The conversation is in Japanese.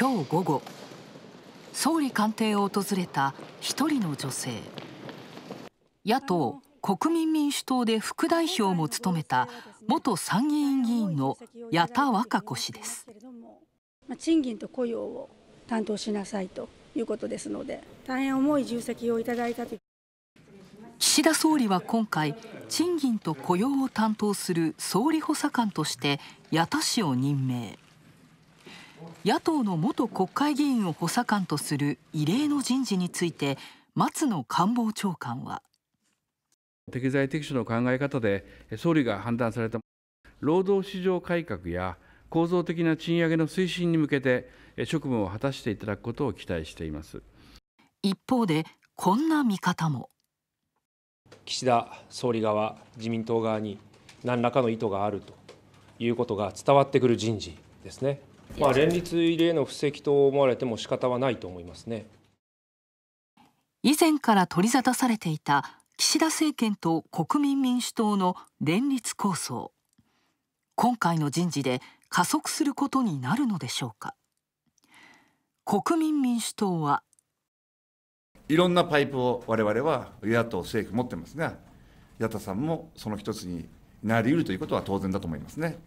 今日午後、総理官邸を訪れた1人の女性。野党・国民民主党で副代表も務めた元参議院議員の矢田和歌子氏です。賃金と雇用を担当しなさいということですので、大変重い重責をいただいたと岸田総理は今回、賃金と雇用を担当する総理補佐官として矢田氏を任命。野党の元国会議員を補佐官とする異例の人事について松野官房長官は適材適所の考え方で総理が判断された労働市場改革や構造的な賃上げの推進に向けて職務を果たしていただくことを期待しています一方でこんな見方も岸田総理側自民党側に何らかの意図があるということが伝わってくる人事ですねまあ、連立入りへの布石と思われても仕方はないと思いますね。以前から取り沙汰されていた岸田政権と国民民主党の連立構想。今回の人事で加速することになるのでしょうか。国民民主党はいろんなパイプを我々は与野党政府持ってますが、矢田さんもその一つになり得るということは当然だと思いますね。